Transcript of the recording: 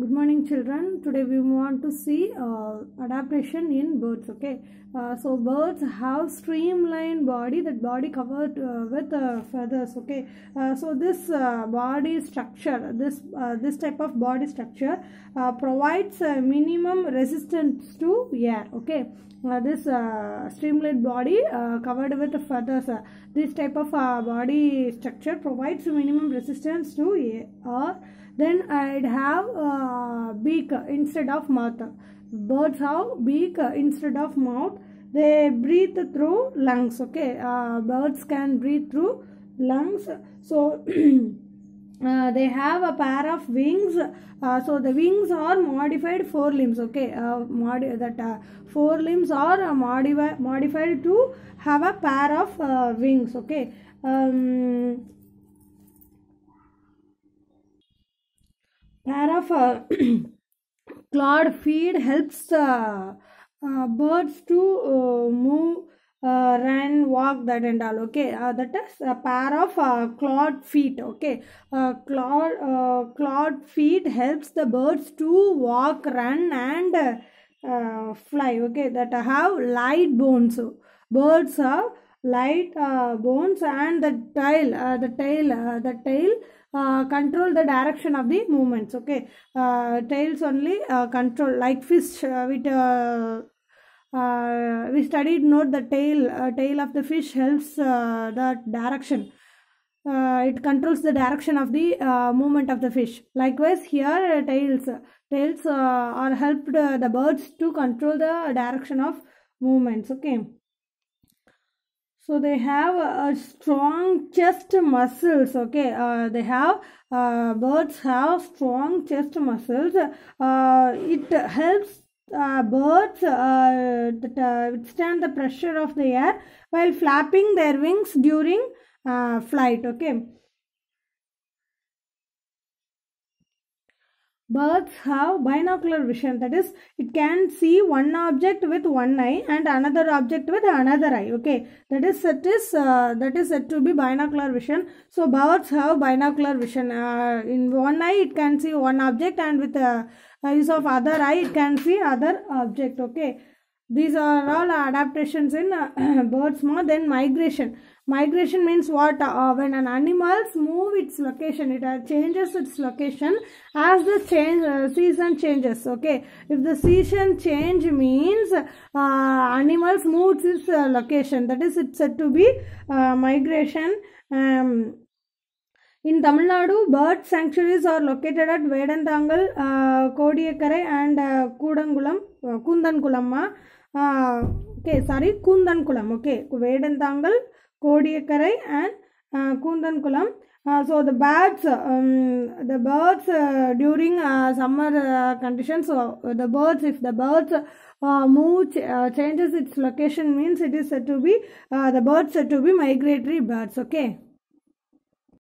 good morning children today we want to see uh, adaptation in birds okay uh, so birds have streamlined body that body covered uh, with uh, feathers okay uh, so this uh, body structure this this type of body structure provides minimum resistance to air okay this streamlined body covered with feathers this type of body structure provides minimum resistance to air then I'd have uh, beak instead of mouth. Birds have beak instead of mouth. They breathe through lungs. Okay, uh, birds can breathe through lungs. So uh, they have a pair of wings. Uh, so the wings are modified limbs. Okay, uh, mod that uh, limbs are modified modified to have a pair of wings. Okay. Um, Para cloud feed helps uh, uh, birds to uh, move uh, run walk that and all okay uh, that is a pair of uh, clawed feet okay uh, claw, uh, clawed feet helps the birds to walk run and uh, fly okay that have light bones birds are light uh, bones and the tail uh, the tail uh, the tail control the direction of the movements okay tails only control like fish with uh, we studied note the tail uh, tail of the fish helps uh, the direction it controls the direction of the movement of the fish likewise here tails tails are helped the birds to control the direction of movements okay so they have a strong chest muscles okay uh, they have uh, birds have strong chest muscles uh, it helps uh, birds uh, that, uh, withstand the pressure of the air while flapping their wings during uh, flight okay Birds have binocular vision that is it can see one object with one eye and another object with another eye okay that is it is uh, that is said to be binocular vision so birds have binocular vision uh, in one eye it can see one object and with the uh, use of other eye it can see other object okay these are all adaptations in bird's More than migration. Migration means what? Uh, when an animal move its location, it uh, changes its location as the change uh, season changes. Okay, if the season change means uh, animals moves its uh, location, that is, it's said to be uh, migration. Um, in Tamil Nadu, bird sanctuaries are located at Vedanthangal, uh, Kodiyakare, and uh, Kudangulam, uh, Kundankulamma. Okay sorry Koonthankulam okay Vedanthangal Kodiyakkarai and Koonthankulam so the birds the birds during summer conditions the birds if the birds move changes its location means it is set to be the birds set to be migratory birds okay